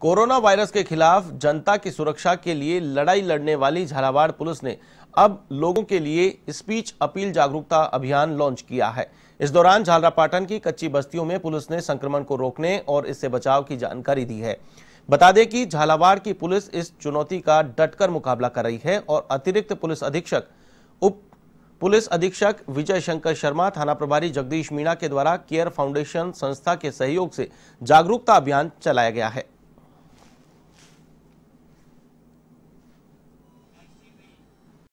corona virus के खिलाफ जनता की सुरक्षा के लिए लड़ाई लड़ने वाली झालावाड़ पुलिस ने अब लोगों के लिए स्पीच अपील जागरूकता अभियान लॉन्च किया है इस दौरान झालरापाटन की कच्ची बस्तियों में पुलिस ने संक्रमण को रोकने और इससे बचाव की जानकारी दी है बता दें कि झालावाड़ की पुलिस इस चुनौती का डटकर मुकाबला कर रही है और अतिरिक्त पुलिस अधीक्षक उप पुलिस अधीक्षक विजय शंकर शर्मा थाना प्रभारी जगदीश मीणा के द्वारा केयर फाउंडेशन संस्था के सहयोग से जागरूकता अभियान चलाया गया है